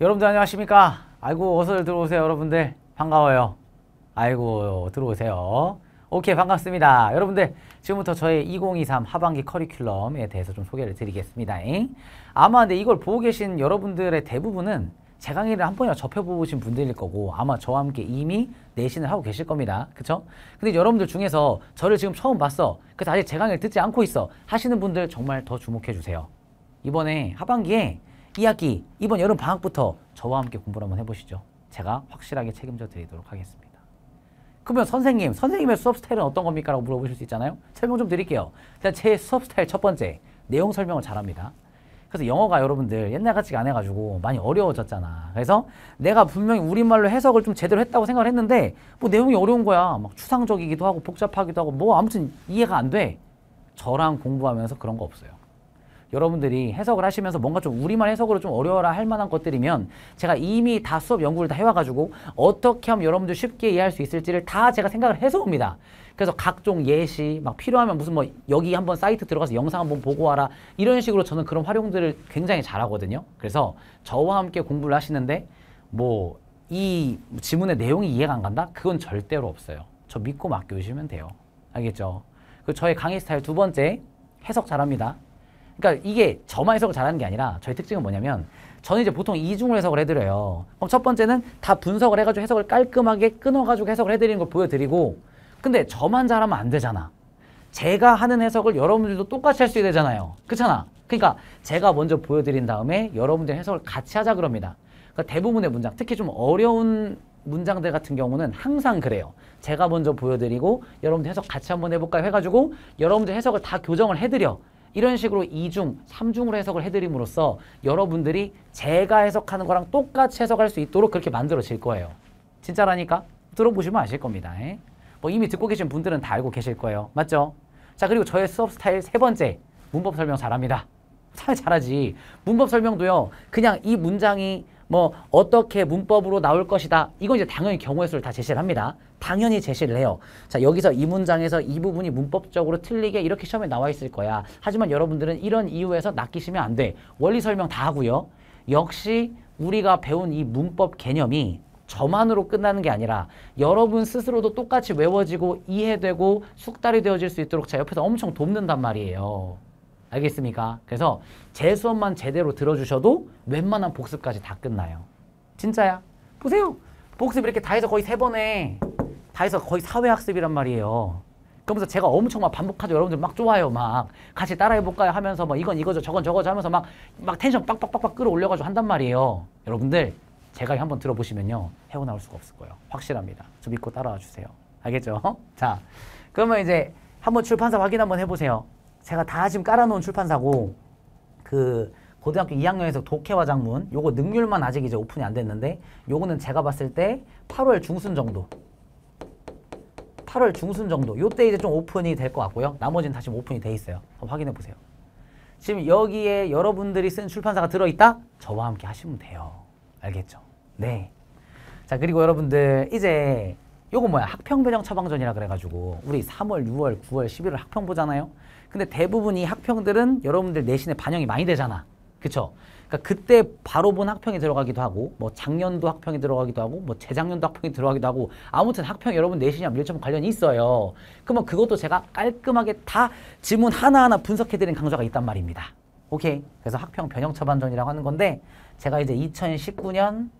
여러분들 안녕하십니까? 아이고 어서 들어오세요 여러분들 반가워요. 아이고 들어오세요. 오케이 반갑습니다. 여러분들 지금부터 저의 2023 하반기 커리큘럼에 대해서 좀 소개를 드리겠습니다. 잉? 아마 근데 이걸 보고 계신 여러분들의 대부분은 제 강의를 한 번이나 접해보신 분들일 거고 아마 저와 함께 이미 내신을 하고 계실 겁니다. 그쵸? 근데 여러분들 중에서 저를 지금 처음 봤어. 그래서 아직 제 강의를 듣지 않고 있어. 하시는 분들 정말 더 주목해주세요. 이번에 하반기에 2학기 이번 여름 방학부터 저와 함께 공부를 한번 해보시죠. 제가 확실하게 책임져 드리도록 하겠습니다. 그러면 선생님, 선생님의 수업 스타일은 어떤 겁니까? 라고 물어보실 수 있잖아요. 설명 좀 드릴게요. 일단 제 수업 스타일 첫 번째, 내용 설명을 잘합니다. 그래서 영어가 여러분들 옛날같이 안 해가지고 많이 어려워졌잖아. 그래서 내가 분명히 우리말로 해석을 좀 제대로 했다고 생각을 했는데 뭐 내용이 어려운 거야. 막 추상적이기도 하고 복잡하기도 하고 뭐 아무튼 이해가 안 돼. 저랑 공부하면서 그런 거 없어요. 여러분들이 해석을 하시면서 뭔가 좀 우리말 해석으로 좀 어려워라 할 만한 것들이면 제가 이미 다 수업 연구를 다 해와가지고 어떻게 하면 여러분들 쉽게 이해할 수 있을지를 다 제가 생각을 해서 옵니다. 그래서 각종 예시 막 필요하면 무슨 뭐 여기 한번 사이트 들어가서 영상 한번 보고 와라 이런 식으로 저는 그런 활용들을 굉장히 잘하거든요. 그래서 저와 함께 공부를 하시는데 뭐 이 지문의 내용이 이해가 안 간다? 그건 절대로 없어요. 저 믿고 맡겨주시면 돼요. 알겠죠? 그 저의 강의 스타일 두 번째 해석 잘합니다. 그러니까 이게 저만 해석을 잘하는 게 아니라 저희 특징은 뭐냐면 저는 이제 보통 이중으로 해석을 해드려요. 그럼 첫 번째는 다 분석을 해가지고 해석을 깔끔하게 끊어가지고 해석을 해드리는 걸 보여드리고 근데 저만 잘하면 안 되잖아. 제가 하는 해석을 여러분들도 똑같이 할 수 있어야 되잖아요. 그렇잖아. 그러니까 제가 먼저 보여드린 다음에 여러분들 해석을 같이 하자 그럽니다. 그러니까 대부분의 문장, 특히 좀 어려운 문장들 같은 경우는 항상 그래요. 제가 먼저 보여드리고 여러분들 해석 같이 한번 해볼까 해가지고 여러분들 해석을 다 교정을 해드려. 이런 식으로 2중3중으로 해석을 해드림으로써 여러분들이 제가 해석하는 거랑 똑같이 해석할 수 있도록 그렇게 만들어질 거예요. 진짜라니까? 들어보시면 아실 겁니다. 예? 뭐 이미 듣고 계신 분들은 다 알고 계실 거예요. 맞죠? 자 그리고 저의 수업 스타일 세 번째 문법 설명 잘합니다. 잘하지. 문법 설명도요. 그냥 이 문장이 뭐 어떻게 문법으로 나올 것이다. 이건 이제 당연히 경우의 수를 다 제시를 합니다. 당연히 제시를 해요. 자 여기서 이 문장에서 이 부분이 문법적으로 틀리게 이렇게 시험에 나와 있을 거야. 하지만 여러분들은 이런 이유에서 낚이시면 안 돼. 원리 설명 다 하고요. 역시 우리가 배운 이 문법 개념이 저만으로 끝나는 게 아니라 여러분 스스로도 똑같이 외워지고 이해되고 숙달이 되어질 수 있도록 제 옆에서 엄청 돕는단 말이에요. 알겠습니까? 그래서 제 수업만 제대로 들어주셔도 웬만한 복습까지 다 끝나요. 진짜야. 보세요. 복습 이렇게 다 해서 거의 세 번에 다 해서 거의 사회학습이란 말이에요. 그러면서 제가 엄청 막 반복하죠. 여러분들 막 좋아요. 막 같이 따라해볼까요? 하면서 막 이건 이거죠. 저건 저거죠. 하면서 막, 막 텐션 빡빡빡빡 끌어올려가지고 한단 말이에요. 여러분들 제가 한번 들어보시면요. 헤어나올 수가 없을 거예요. 확실합니다. 좀 믿고 따라와 주세요. 알겠죠? 자, 그러면 이제 한번 출판사 확인 한번 해보세요. 제가 다 지금 깔아놓은 출판사고 그 고등학교 2학년에서 독해화장문 요거 능률만 아직 이제 오픈이 안 됐는데 요거는 제가 봤을 때 8월 중순 정도 8월 중순 정도 요때 이제 좀 오픈이 될 것 같고요 나머지는 다시 오픈이 돼 있어요 확인해 보세요 지금 여기에 여러분들이 쓴 출판사가 들어있다? 저와 함께 하시면 돼요 알겠죠? 네 자 그리고 여러분들 이제 요거 뭐야 학평변형 처방전이라 그래가지고 우리 3월 6월 9월 11월 학평 보잖아요 근데 대부분 이 학평들은 여러분들 내신에 반영이 많이 되잖아. 그쵸? 그러니까 그때 바로 본 학평이 들어가기도 하고 뭐 작년도 학평이 들어가기도 하고 뭐 재작년도 학평이 들어가기도 하고 아무튼 학평 여러분 내신이랑 밀접 관련이 있어요. 그러면 그것도 제가 깔끔하게 다 지문 하나하나 분석해드린 강좌가 있단 말입니다. 오케이. 그래서 학평 변형 처반전이라고 하는 건데 제가 이제 2019년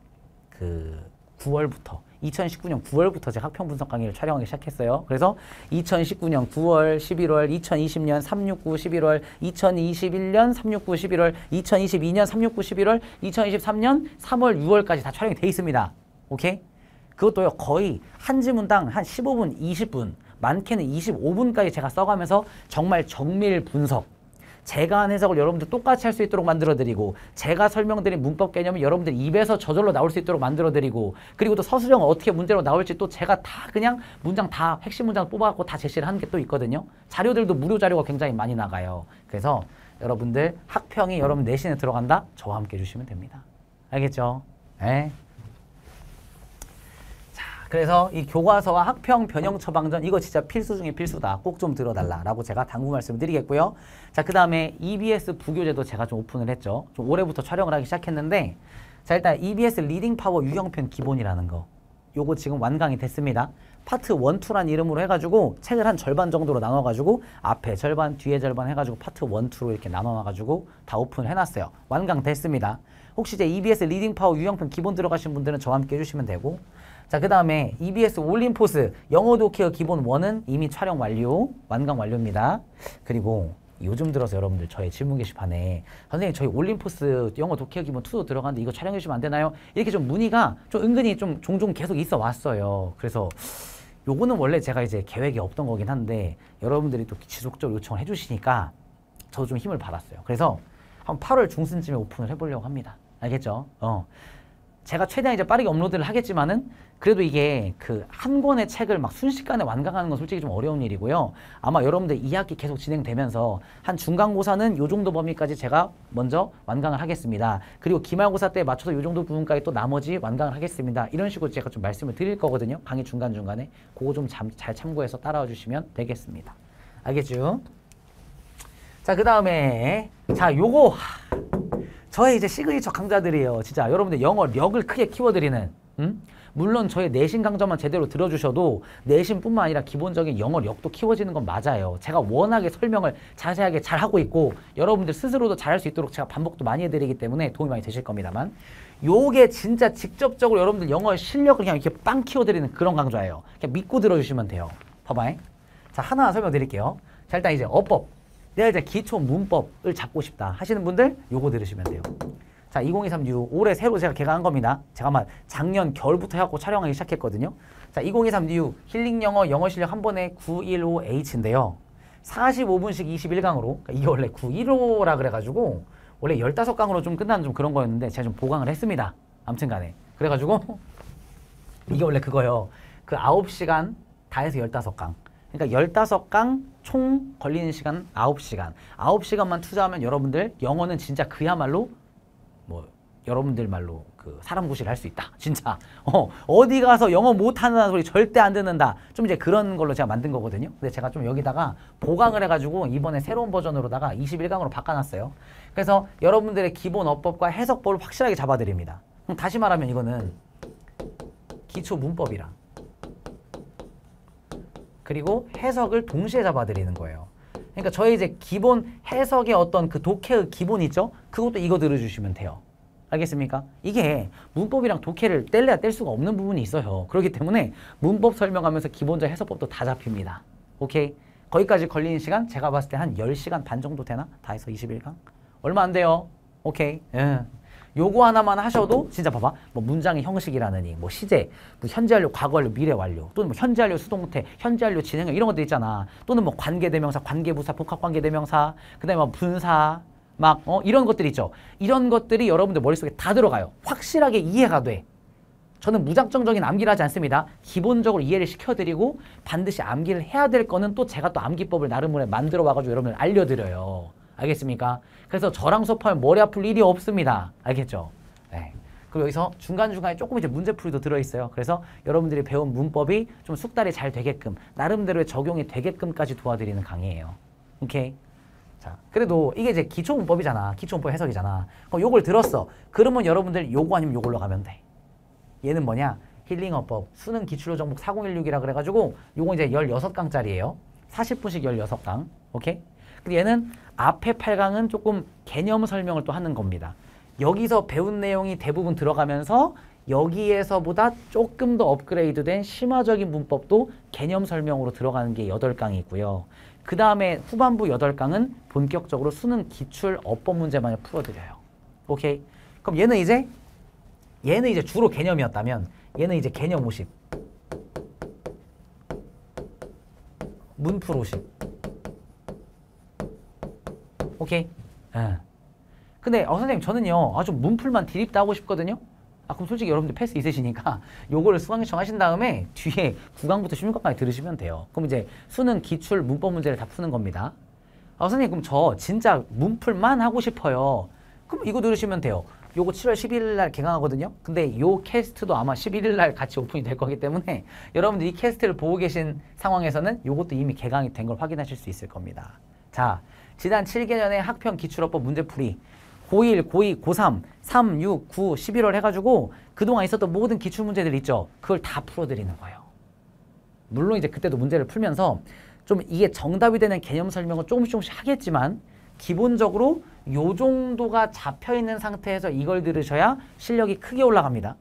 그 9월부터 2019년 9월부터 제 학평 분석 강의를 촬영하기 시작했어요. 그래서 2019년 9월, 11월, 2020년 369, 11월, 2021년 369, 11월, 2022년 369, 11월, 2023년 3월, 6월까지 다 촬영이 돼 있습니다. 오케이? 그것도요 거의 한 지문당 한 15분, 20분 많게는 25분까지 제가 써가면서 정말 정밀 분석 제가 한 해석을 여러분들 똑같이 할 수 있도록 만들어드리고 제가 설명드린 문법 개념이 여러분들 입에서 저절로 나올 수 있도록 만들어드리고 그리고 또 서술형 어떻게 문제로 나올지 또 제가 다 그냥 문장 다 핵심 문장 뽑아갖고 다 제시를 하는 게 또 있거든요. 자료들도 무료 자료가 굉장히 많이 나가요. 그래서 여러분들 학평이 여러분 내신에 들어간다? 저와 함께 해주시면 됩니다. 알겠죠? 네. 그래서 이 교과서와 학평 변형 처방전 이거 진짜 필수 중에 필수다. 꼭 좀 들어달라라고 제가 당부 말씀드리겠고요. 을 자, 그 다음에 EBS 부교재도 제가 좀 오픈을 했죠. 좀 올해부터 촬영을 하기 시작했는데 자, 일단 EBS 리딩 파워 유형편 기본이라는 거 요거 지금 완강이 됐습니다. 파트 원투란 이름으로 해가지고 책을 한 절반 정도로 나눠가지고 앞에 절반, 뒤에 절반 해가지고 파트 원투로 이렇게 나눠놔가지고 다 오픈해놨어요. 을 완강됐습니다. 혹시 이제 EBS 리딩 파워 유형편 기본 들어가신 분들은 저와 함께 해주시면 되고 자, 그 다음에 EBS 올림포스 영어 도케어 기본 1은 이미 촬영 완료, 완강 완료입니다. 그리고 요즘 들어서 여러분들 저의 질문 게시판에 선생님 저희 올림포스 영어 독해 기본 2도 들어가는데 이거 촬영해 주시면 안 되나요? 이렇게 좀 문의가 좀 은근히 좀 종종 계속 있어 왔어요. 그래서 요거는 원래 제가 이제 계획이 없던 거긴 한데 여러분들이 또 지속적으로 요청을 해주시니까 저도 좀 힘을 받았어요. 그래서 한 8월 중순쯤에 오픈을 해보려고 합니다. 알겠죠? 어. 제가 최대한 이제 빠르게 업로드를 하겠지만은 그래도 이게 그 한 권의 책을 막 순식간에 완강하는 건 솔직히 좀 어려운 일이고요. 아마 여러분들 2학기 계속 진행되면서 한 중간고사는 요 정도 범위까지 제가 먼저 완강을 하겠습니다. 그리고 기말고사 때 맞춰서 요 정도 부분까지 또 나머지 완강을 하겠습니다. 이런 식으로 제가 좀 말씀을 드릴 거거든요. 강의 중간중간에. 그거 좀 잘 참고해서 따라와 주시면 되겠습니다. 알겠죠? 자, 그 다음에 자, 요거 저의 이제 시그니처 강좌들이에요. 진짜 여러분들 영어력을 크게 키워드리는. 음? 물론 저의 내신 강좌만 제대로 들어주셔도 내신뿐만 아니라 기본적인 영어력도 키워지는 건 맞아요. 제가 워낙에 설명을 자세하게 잘 하고 있고 여러분들 스스로도 잘할 수 있도록 제가 반복도 많이 해드리기 때문에 도움이 많이 되실 겁니다만 요게 진짜 직접적으로 여러분들 영어의 실력을 그냥 이렇게 빵 키워드리는 그런 강좌예요. 그냥 믿고 들어주시면 돼요. 봐봐잉. 자 하나 설명드릴게요. 자 일단 이제 어법. 내가 이제 기초 문법을 잡고 싶다 하시는 분들 요거 들으시면 돼요. 자, 2 0 2 3뉴 올해 새로 제가 개강한 겁니다. 제가 막 작년 겨울부터 해갖고 촬영하기 시작했거든요. 자, 2 0 2 3뉴 힐링 영어 영어 실력 한 번에 915H인데요. 45분씩 21강으로 그러니까 이게 원래 915라 그래가지고 원래 15강으로 좀 끝나는 좀 그런 거였는데 제가 좀 보강을 했습니다. 암튼 간에. 그래가지고 이게 원래 그거예요. 그 9시간 다 해서 15강. 그러니까 15강 총 걸리는 시간 9시간. 9시간만 투자하면 여러분들 영어는 진짜 그야말로 뭐 여러분들 말로 그 사람 구실할 수 있다. 진짜. 어, 어디 가서 영어 못하는 소리 절대 안 듣는다. 좀 이제 그런 걸로 제가 만든 거거든요. 근데 제가 좀 여기다가 보강을 해가지고 이번에 새로운 버전으로다가 21강으로 바꿔놨어요. 그래서 여러분들의 기본 어법과 해석법을 확실하게 잡아드립니다. 다시 말하면 이거는 기초 문법이랑 그리고 해석을 동시에 잡아들이는 거예요. 그러니까 저희 이제 기본 해석의 어떤 그 독해의 기본 이죠 그것도 이거 들어주시면 돼요. 알겠습니까? 이게 문법이랑 독해를 뗄래야 뗄 수가 없는 부분이 있어요. 그렇기 때문에 문법 설명하면서 기본적 해석법도 다 잡힙니다. 오케이? 거기까지 걸리는 시간 제가 봤을 때 한 열시간반 정도 되나? 다 해서 21강? 얼마 안 돼요. 오케이. 예. 요거 하나만 하셔도 진짜 봐봐 뭐 문장의 형식이라느니 뭐 시제, 뭐 현재 완료, 과거 완료, 미래 완료 또는 뭐 현재 완료 수동태, 현재 완료 진행형 이런 것들 있잖아 또는 뭐 관계대명사, 관계부사, 복합관계대명사 그다음에 뭐 분사 막 어, 이런 것들 있죠 이런 것들이 여러분들 머릿속에 다 들어가요 확실하게 이해가 돼 저는 무작정적인 암기를 하지 않습니다. 기본적으로 이해를 시켜드리고 반드시 암기를 해야 될 거는 또 제가 또 암기법을 나름으로 만들어 와가지고 여러분들 알려드려요. 알겠습니까? 그래서 저랑 수업하면 머리 아플 일이 없습니다. 알겠죠? 네. 그리고 여기서 중간중간에 조금 이제 문제풀이도 들어있어요. 그래서 여러분들이 배운 문법이 좀 숙달이 잘 되게끔 나름대로의 적용이 되게끔까지 도와드리는 강의예요. 오케이? 자, 그래도 이게 이제 기초 문법이잖아. 기초 문법 해석이잖아. 그럼 요걸 들었어. 그러면 여러분들 요거 아니면 요걸로 가면 돼. 얘는 뭐냐? 힐링어법, 수능 기출로 정복 4016이라 그래가지고 요거 이제 16강짜리예요. 40분씩 16강. 오케이? 근데 얘는 앞에 8강은 조금 개념 설명을 또 하는 겁니다. 여기서 배운 내용이 대부분 들어가면서 여기에서보다 조금 더 업그레이드된 심화적인 문법도 개념 설명으로 들어가는 게 8강이고요. 그 다음에 후반부 8강은 본격적으로 수능 기출 어법 문제만을 풀어드려요. 오케이? 그럼 얘는 이제 얘는 이제 주로 개념이었다면 얘는 이제 개념 50 문풀 50 오케이? 예. 근데 어 선생님 저는요 아주 문풀만 디립다 하고 싶거든요. 아 그럼 솔직히 여러분들 패스 있으시니까 요거를 수강 요청하신 다음에 뒤에 9강부터 16강까지 들으시면 돼요. 그럼 이제 수능 기출 문법 문제를 다 푸는 겁니다. 아 선생님 그럼 저 진짜 문풀만 하고 싶어요. 그럼 이거 들으시면 돼요. 요거 7월 11일 날 개강하거든요. 근데 요 캐스트도 아마 11일 날 같이 오픈이 될 거기 때문에 여러분들 이 캐스트를 보고 계신 상황에서는 요것도 이미 개강이 된 걸 확인하실 수 있을 겁니다. 자, 지난 7개년의 학평 기출어법 문제풀이 고1, 고2, 고3, 3, 6, 9, 11월 해가지고 그동안 있었던 모든 기출 문제들 있죠. 그걸 다 풀어드리는 거예요. 물론 이제 그때도 문제를 풀면서 좀 이게 정답이 되는 개념 설명을 조금씩 조금씩 하겠지만 기본적으로 요 정도가 잡혀있는 상태에서 이걸 들으셔야 실력이 크게 올라갑니다.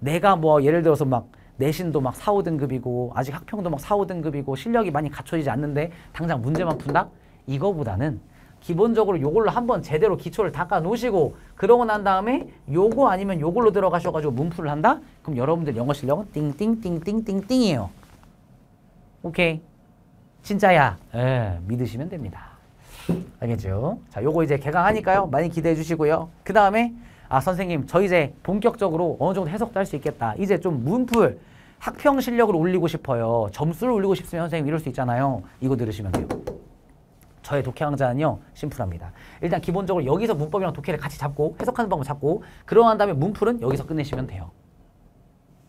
내가 뭐 예를 들어서 막 내신도 막 4, 5등급이고 아직 학평도 막 4, 5등급이고 실력이 많이 갖춰지지 않는데 당장 문제만 푼다? 이거보다는 기본적으로 요걸로 한번 제대로 기초를 닦아 놓으시고 그러고 난 다음에 요거 아니면 요걸로 들어가셔가지고 문풀을 한다? 그럼 여러분들 영어 실력은 띵띵띵띵띵띵이에요. 오케이. 진짜야. 예, 믿으시면 됩니다. 알겠죠? 자, 요거 이제 개강하니까요. 많이 기대해 주시고요. 그 다음에 아 선생님 저 이제 본격적으로 어느 정도 해석도 할 수 있겠다. 이제 좀 문풀 학평 실력을 올리고 싶어요. 점수를 올리고 싶으면 선생님 이럴 수 있잖아요. 이거 들으시면 돼요. 저의 독해 강좌는요 심플합니다. 일단 기본적으로 여기서 문법이랑 독해를 같이 잡고 해석하는 방법 잡고 그러한 다음에 문풀은 여기서 끝내시면 돼요.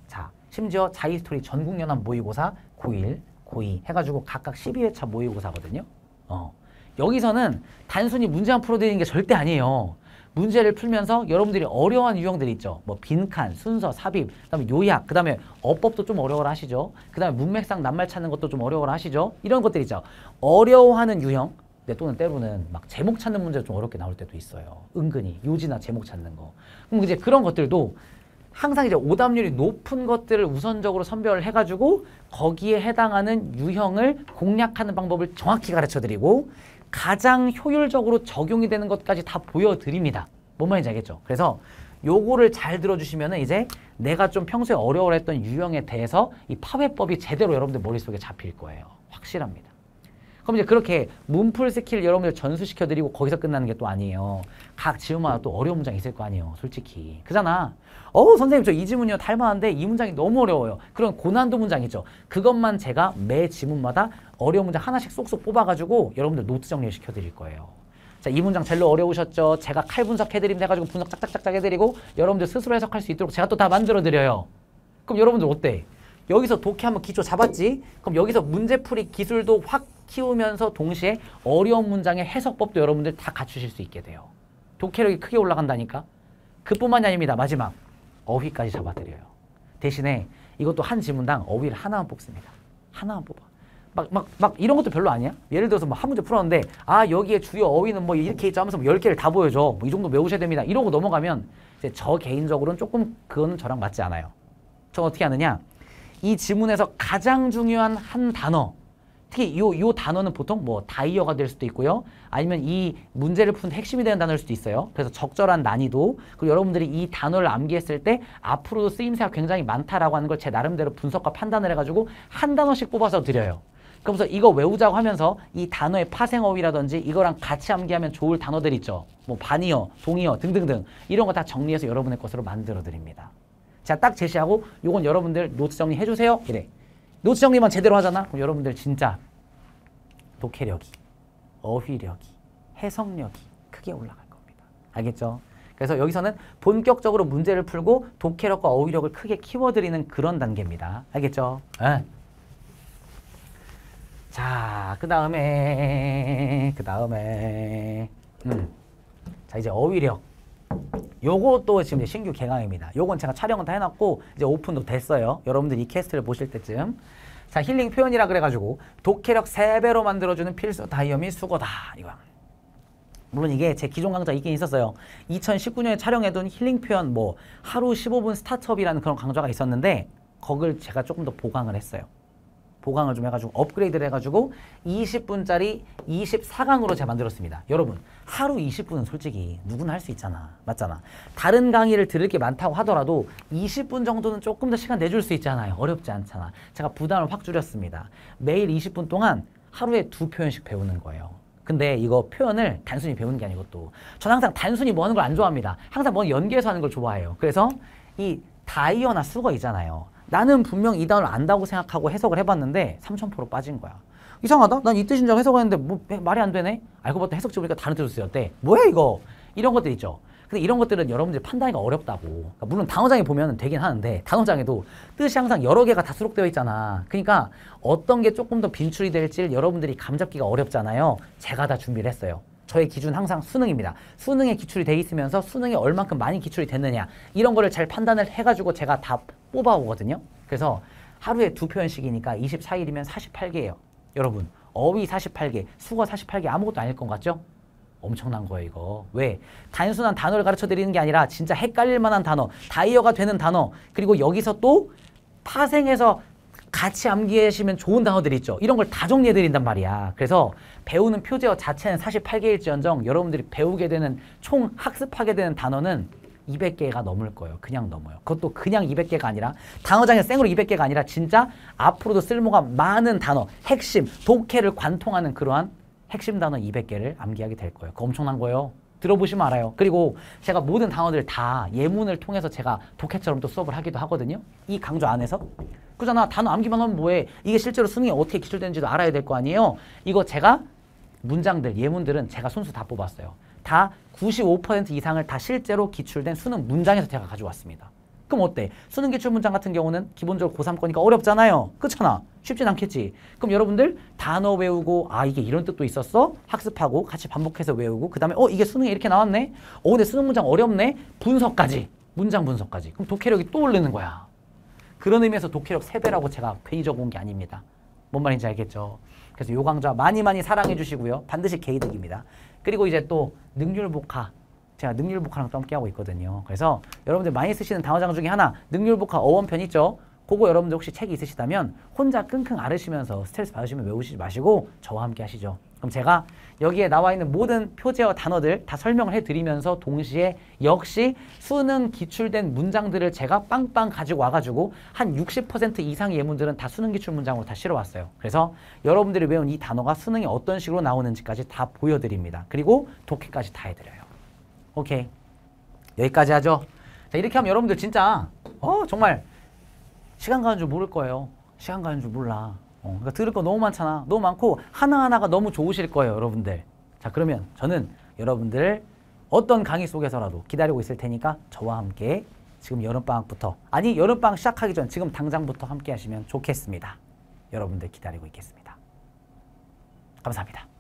자, 심지어 자이스토리 전국연합 모의고사 고1, 고2 해가지고 각각 12회차 모의고사거든요. 어. 여기서는 단순히 문제만 풀어드리는 게 절대 아니에요. 문제를 풀면서 여러분들이 어려운 유형들 있죠. 뭐 빈칸, 순서, 삽입, 그다음에 요약, 그다음에 어법도 좀어려워 하시죠. 그다음에 문맥상 낱말 찾는 것도 좀어려워 하시죠. 이런 것들 있죠. 어려워하는 유형, 근데 또는 때로는 막 제목 찾는 문제가 좀 어렵게 나올 때도 있어요. 은근히 요지나 제목 찾는 거. 그럼 이제 그런 것들도 항상 이제 오답률이 높은 것들을 우선적으로 선별을 해가지고 거기에 해당하는 유형을 공략하는 방법을 정확히 가르쳐드리고 가장 효율적으로 적용이 되는 것까지 다 보여드립니다. 뭔 말인지 알겠죠? 그래서 요거를 잘 들어주시면은 이제 내가 좀 평소에 어려워했던 유형에 대해서 이 파회법이 제대로 여러분들 머릿속에 잡힐 거예요. 확실합니다. 그럼 이제 그렇게 문풀 스킬 여러분들 전수시켜드리고 거기서 끝나는 게 또 아니에요. 각 지문마다 또 어려운 문장 이 있을 거 아니에요. 솔직히. 그잖아. 어우 선생님 저 이 지문이요 탈만는데이 문장이 너무 어려워요. 그런 고난도 문장이죠. 그것만 제가 매 지문마다 어려운 문장 하나씩 쏙쏙 뽑아가지고 여러분들 노트 정리 를 시켜드릴 거예요. 자, 이 문장 젤로 어려우셨죠? 제가 칼 분석해드림 해가지고 분석 짝짝짝짝 해드리고 여러분들 스스로 해석할 수 있도록 제가 또 다 만들어드려요. 그럼 여러분들 어때? 여기서 독해 한번 기초 잡았지? 그럼 여기서 문제풀이 기술도 확 키우면서 동시에 어려운 문장의 해석법도 여러분들 다 갖추실 수 있게 돼요. 독해력이 크게 올라간다니까. 그뿐만이 아닙니다. 마지막 어휘까지 잡아드려요. 대신에 이것도 한 지문당 어휘를 하나만 뽑습니다. 하나만 뽑아. 막, 막, 막 이런 것도 별로 아니야? 예를 들어서 뭐 한 문제 풀었는데 아 여기에 주요 어휘는 뭐 이렇게 있죠 하면서 뭐열개를다 보여줘. 뭐 이 정도 외우셔야 됩니다. 이러고 넘어가면 이제 저 개인적으로는 조금 그거는 저랑 맞지 않아요. 저 어떻게 하느냐? 이 지문에서 가장 중요한 한 단어 특히 요, 요 단어는 보통 뭐 다이어가 될 수도 있고요. 아니면 이 문제를 푸는 핵심이 되는 단어일 수도 있어요. 그래서 적절한 난이도 그리고 여러분들이 이 단어를 암기했을 때 앞으로도 쓰임새가 굉장히 많다라고 하는 걸 제 나름대로 분석과 판단을 해가지고 한 단어씩 뽑아서 드려요. 그러면서 이거 외우자고 하면서 이 단어의 파생어휘라든지 이거랑 같이 암기하면 좋을 단어들 있죠. 뭐 반이어, 동이어 등등등 이런 거 다 정리해서 여러분의 것으로 만들어 드립니다. 자, 딱 제시하고 이건 여러분들 노트 정리해 주세요. 이래. 네. 노치 정리만 제대로 하잖아? 그럼 여러분들 진짜 독해력이, 어휘력이, 해석력이 크게 올라갈 겁니다. 알겠죠? 그래서 여기서는 본격적으로 문제를 풀고 독해력과 어휘력을 크게 키워드리는 그런 단계입니다. 알겠죠? 네. 자, 그 다음에, 그 다음에, 음. 자, 이제 어휘력. 요것도 지금 신규 개강입니다. 요건 제가 촬영은 다 해놨고 이제 오픈도 됐어요. 여러분들 이 캐스트를 보실 때쯤 자 힐링 표현이라 그래가지고 독해력 세배로 만들어주는 필수 다이어미 수거다 이거 물론 이게 제 기존 강좌 있긴 있었어요. 2019년에 촬영해둔 힐링 표현 뭐 하루 15분 스타트업이라는 그런 강좌가 있었는데 거길 제가 조금 더 보강을 했어요. 보강을 좀 해가지고 업그레이드를 해가지고 20분짜리 24강으로 제가 만들었습니다. 여러분 하루 20분은 솔직히 누구나 할 수 있잖아. 맞잖아. 다른 강의를 들을 게 많다고 하더라도 20분 정도는 조금 더 시간 내줄 수 있잖아요. 어렵지 않잖아. 제가 부담을 확 줄였습니다. 매일 20분 동안 하루에 두 표현씩 배우는 거예요. 근데 이거 표현을 단순히 배우는 게 아니고 또 저는 항상 단순히 뭐 하는 걸 안 좋아합니다. 항상 뭐 연계해서 하는 걸 좋아해요. 그래서 이 다이어나 수거 있잖아요. 나는 분명 이 단어를 안다고 생각하고 해석을 해봤는데 3000% 빠진 거야. 이상하다? 난 이 뜻인 줄 해석했는데 뭐 말이 안 되네? 알고 봤더니 해석지 보니까 다른 뜻으로 쓰였대. 뭐야 이거? 이런 것들 있죠. 근데 이런 것들은 여러분들이 판단하기가 어렵다고. 그러니까 물론 단어장에 보면 되긴 하는데 단어장에도 뜻이 항상 여러 개가 다 수록되어 있잖아. 그러니까 어떤 게 조금 더 빈출이 될지 여러분들이 감잡기가 어렵잖아요. 제가 다 준비를 했어요. 저의 기준 항상 수능입니다. 수능에 기출이 돼 있으면서 수능에 얼만큼 많이 기출이 됐느냐 이런 거를 잘 판단을 해가지고 제가 다 뽑아오거든요. 그래서 하루에 두 표현씩이니까 24일이면 48개예요. 여러분 어휘 48개, 수거 48개 아무것도 아닐 것 같죠? 엄청난 거예요 이거 왜? 단순한 단어를 가르쳐 드리는 게 아니라 진짜 헷갈릴 만한 단어 다이어가 되는 단어 그리고 여기서 또 파생해서 같이 암기하시면 좋은 단어들이 있죠. 이런 걸 다 정리해드린단 말이야. 그래서 배우는 표제어 자체는 48개일지언정 여러분들이 배우게 되는 총 학습하게 되는 단어는 200개가 넘을 거예요. 그냥 넘어요. 그것도 그냥 200개가 아니라 단어장에 생으로 200개가 아니라 진짜 앞으로도 쓸모가 많은 단어, 핵심, 독해를 관통하는 그러한 핵심 단어 200개를 암기하게 될 거예요. 그 엄청난 거예요. 들어보시면 알아요. 그리고 제가 모든 단어들 다 예문을 통해서 제가 독해처럼 또 수업을 하기도 하거든요. 이 강좌 안에서 축구잖아. 단어 암기만 하면 뭐해. 이게 실제로 수능에 어떻게 기출되는지도 알아야 될 거 아니에요. 이거 제가 문장들, 예문들은 제가 손수 다 뽑았어요. 다 95% 이상을 다 실제로 기출된 수능 문장에서 제가 가져왔습니다. 그럼 어때? 수능 기출 문장 같은 경우는 기본적으로 고3 거니까 어렵잖아요. 그렇잖아. 쉽진 않겠지. 그럼 여러분들 단어 외우고 아 이게 이런 뜻도 있었어? 학습하고 같이 반복해서 외우고 그 다음에 어 이게 수능에 이렇게 나왔네? 어 근데 수능 문장 어렵네? 분석까지. 문장 분석까지. 그럼 독해력이 또올리는 거야. 그런 의미에서 독해력 3배라고 제가 괜히 적어온 게 아닙니다. 뭔 말인지 알겠죠? 그래서 요 강좌 많이 많이 사랑해 주시고요. 반드시 개이득입니다. 그리고 이제 또 능률 복화 제가 능률 복화랑 또 함께 하고 있거든요. 그래서 여러분들 많이 쓰시는 단어장 중에 하나 능률 복화 어원편 있죠? 그거 여러분들 혹시 책이 있으시다면 혼자 끙끙 앓으시면서 스트레스 받으시면 외우시지 마시고 저와 함께 하시죠. 그럼 제가 여기에 나와 있는 모든 표제와 단어들 다 설명을 해드리면서 동시에 역시 수능 기출된 문장들을 제가 빵빵 가지고 와가지고 한 60% 이상의 예문들은 다 수능 기출 문장으로 다 실어왔어요. 그래서 여러분들이 외운 이 단어가 수능에 어떤 식으로 나오는지까지 다 보여드립니다. 그리고 독해까지 다 해드려요. 오케이. 여기까지 하죠. 자, 이렇게 하면 여러분들 진짜 어 정말 시간 가는 줄 모를 거예요. 시간 가는 줄 몰라. 어, 그러니까 들을 거 너무 많잖아. 너무 많고 하나하나가 너무 좋으실 거예요, 여러분들. 자, 그러면 저는 여러분들 어떤 강의 속에서라도 기다리고 있을 테니까 저와 함께 지금 여름방학부터 아니 여름방학 시작하기 전 지금 당장부터 함께 하시면 좋겠습니다. 여러분들 기다리고 있겠습니다. 감사합니다.